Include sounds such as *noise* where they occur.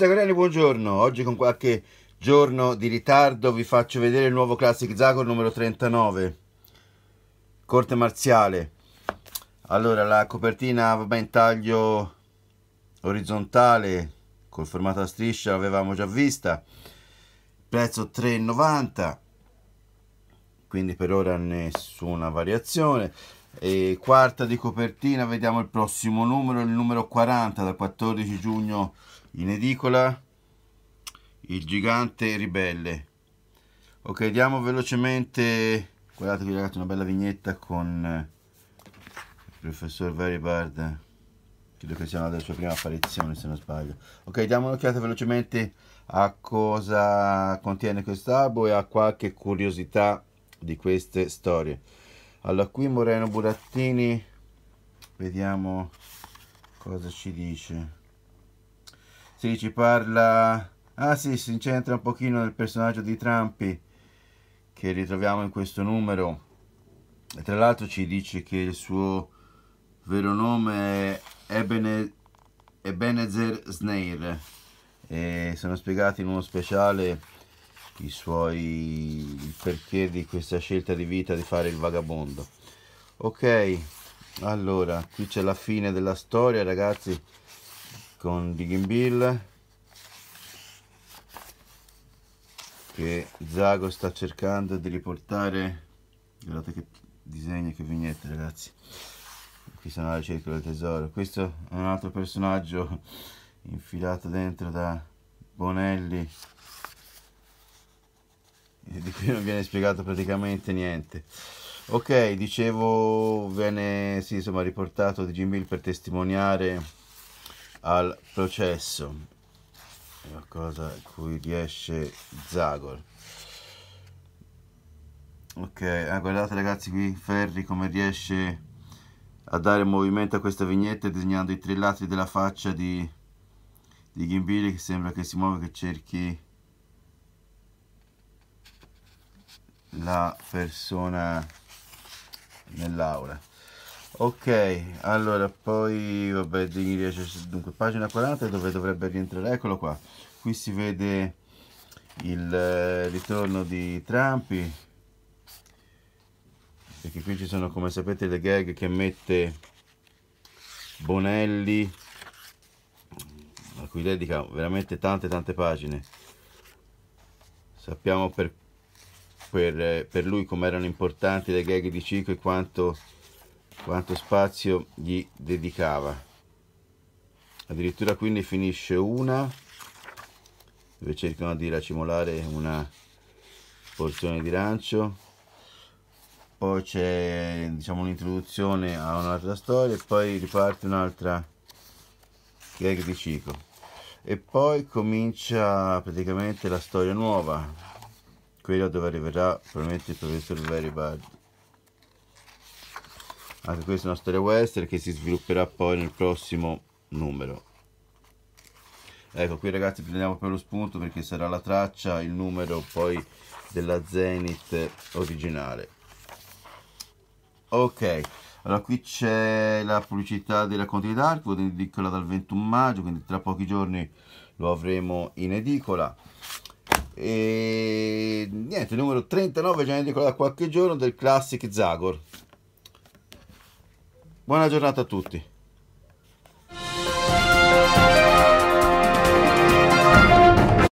Amici buongiorno. Oggi con qualche giorno di ritardo vi faccio vedere il nuovo Classic Zagor numero 39, corte marziale. Allora, la copertina va in taglio orizzontale, col formato a striscia, l'avevamo già vista. Prezzo 3,90, quindi per ora nessuna variazione. E quarta di copertina, vediamo il prossimo numero, il numero 40 dal 14 giugno in edicola, il gigante ribelle. Ok, diamo velocemente, guardate qui ragazzi una bella vignetta con eh, il professor Veribard, credo che sia una delle sue prime apparizioni se non sbaglio. Ok, diamo un'occhiata velocemente a cosa contiene quest'albo e a qualche curiosità di queste storie allora qui Moreno Burattini vediamo cosa ci dice si ci parla ah sì si incentra un pochino nel personaggio di Trampi che ritroviamo in questo numero e tra l'altro ci dice che il suo vero nome è Ebenezer Snair e sono spiegati in uno speciale i suoi il perché di questa scelta di vita di fare il vagabondo ok allora qui c'è la fine della storia ragazzi con Digging Bill che Zago sta cercando di riportare guardate che disegno che vignette ragazzi qui sono alla ricerca del tesoro questo è un altro personaggio infilato dentro da Bonelli *laughs* di cui non viene spiegato praticamente niente. Ok, dicevo, viene sì, insomma, riportato di Jim Hill per testimoniare al processo, la cosa a cui riesce Zagor. Ok, ah, guardate ragazzi qui Ferri come riesce a dare movimento a questa vignetta disegnando i tre lati della faccia di, di Ghimbili che sembra che si muove, che cerchi la persona nell'aula ok allora poi vabbè dunque pagina 40 dove dovrebbe rientrare eccolo qua qui si vede il eh, ritorno di trampi perché qui ci sono come sapete le gag che mette Bonelli a cui dedica veramente tante tante pagine sappiamo per per, per lui come erano importanti le gag di Cico e quanto, quanto spazio gli dedicava addirittura quindi finisce una dove cercano di racimolare una porzione di rancio. poi c'è diciamo un'introduzione a un'altra storia e poi riparte un'altra gag di Cico e poi comincia praticamente la storia nuova quella dove arriverà probabilmente il professor Very Bad. Anche questa è una storia western che si svilupperà poi nel prossimo numero. Ecco, qui ragazzi prendiamo per lo spunto perché sarà la traccia, il numero poi della Zenith originale. Ok, allora qui c'è la pubblicità della Conti di Darkwood in edicola dal 21 maggio, quindi tra pochi giorni lo avremo in edicola e niente, numero 39 già generico da qualche giorno del Classic Zagor. Buona giornata a tutti.